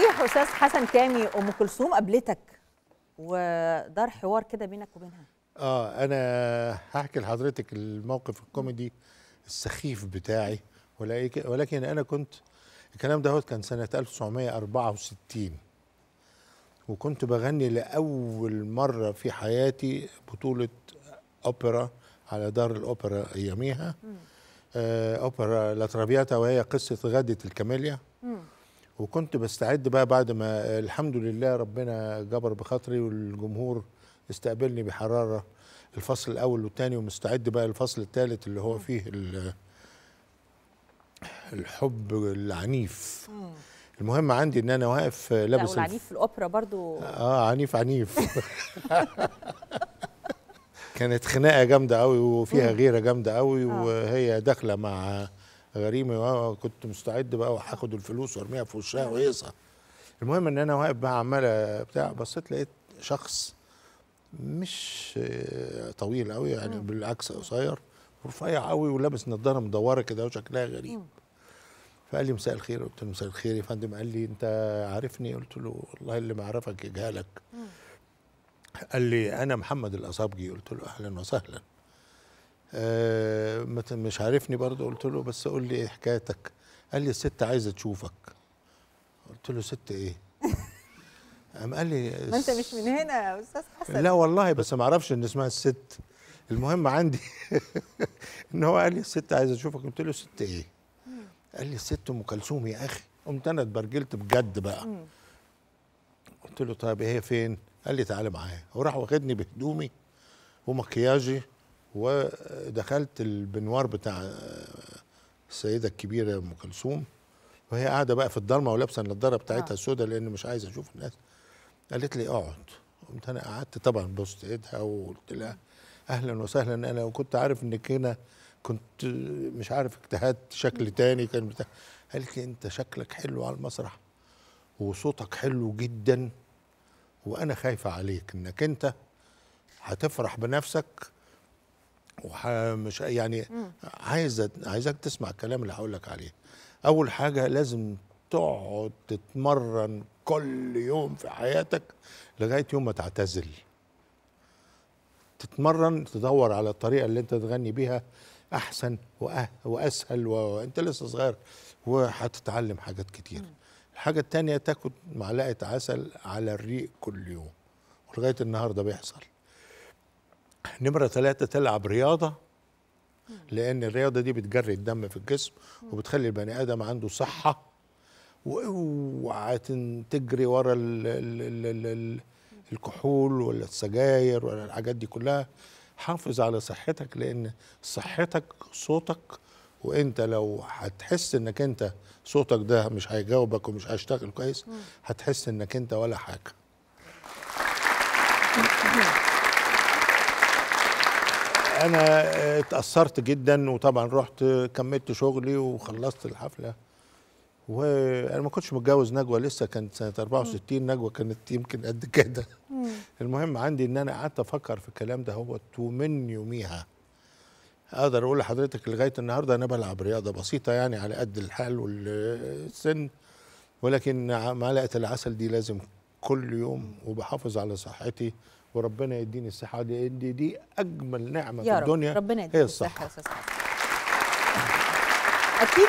صحيح استاذ حسن كامي ام كلثوم قابلتك ودار حوار كده بينك وبينها اه انا هحكي لحضرتك الموقف الكوميدي السخيف بتاعي ولكن انا كنت الكلام ده كان سنه 1964 وكنت بغني لاول مره في حياتي بطوله اوبرا على دار الاوبرا اياميها آه، اوبرا لا ترابياتا وهي قصه غاده الكاميليا وكنت بستعد بقى بعد ما الحمد لله ربنا جبر بخاطري والجمهور استقبلني بحراره الفصل الاول والثاني ومستعد بقى الفصل الثالث اللي هو فيه الحب العنيف المهم عندي ان انا واقف لابس لا عنيف في الاوبرا برضو اه عنيف عنيف كانت خناقه جامده قوي وفيها غيره جامده قوي آه. وهي داخله مع غريمه كنت مستعد بقى وهاخد الفلوس وارميها في وشها وهيصه المهم ان انا واقف بقى عمال بتاع بصيت لقيت شخص مش طويل قوي يعني مم. بالعكس قصير رفيع قوي ولابس نظاره مدوره كده وشكلها غريب فقال لي مساء الخير قلت له مساء الخير يا فندم قال لي انت عارفني قلت له والله اللي ما عرفك يجهلك قال لي انا محمد الاصابجي قلت له اهلا وسهلا آه، مش عارفني برضه قلت له بس قول لي ايه حكايتك قال لي الست عايزه تشوفك قلت له ست ايه قام قال لي ما انت مش من هنا يا استاذ حسن لا والله بس ما اعرفش ان اسمها الست المهم عندي ان هو قال لي الست عايزه اشوفك قلت له ست ايه قال لي الست ام كلثوم يا اخي قمت انا اتبرجلت بجد بقى قلت له طيب إيه هي فين قال لي تعالى معايا وراح واخدني بهدومي ومكياجي ودخلت البنوار بتاع السيده الكبيره ام كلثوم وهي قاعده بقى في الضلمه ولابسه النضاره بتاعتها السوداء آه. لان مش عايزه اشوف الناس قالت لي اقعد قمت انا قعدت طبعا بوست ايدها وقلت لها اهلا وسهلا انا وكنت عارف انك هنا كنت مش عارف اجتهدت شكل تاني كان بتاع قالت لي انت شكلك حلو على المسرح وصوتك حلو جدا وانا خايفه عليك انك انت هتفرح بنفسك ومش يعني عايز عايزك تسمع الكلام اللي هقول لك عليه اول حاجه لازم تقعد تتمرن كل يوم في حياتك لغايه يوم ما تعتزل تتمرن تدور على الطريقه اللي انت تغني بيها احسن واسهل وانت لسه صغير وهتتعلم حاجات كتير الحاجه التانية تاخد معلقه عسل على الريق كل يوم ولغايه النهارده بيحصل نمرة ثلاثة تلعب رياضة لأن الرياضة دي بتجري الدم في الجسم وبتخلي البني آدم عنده صحة واوعى تجري ورا الـ الـ الـ الـ الكحول ولا السجاير ولا الحاجات دي كلها حافظ على صحتك لأن صحتك صوتك وانت لو هتحس انك انت صوتك ده مش هيجاوبك ومش هيشتغل كويس هتحس انك انت ولا حاجه انا اتاثرت جدا وطبعا رحت كملت شغلي وخلصت الحفله وانا ما كنتش متجوز نجوى لسه كانت سنه 64 نجوى كانت يمكن قد كده المهم عندي ان انا قعدت افكر في الكلام ده هو ومن يوميها اقدر اقول لحضرتك لغايه النهارده انا بلعب رياضه بسيطه يعني على قد الحال والسن ولكن معلقه العسل دي لازم كل يوم وبحافظ على صحتي وربنا يديني الصحه دي دي, دي اجمل نعمه يا في رب. الدنيا ربنا يديني هي الصحه, الصحة. اكيد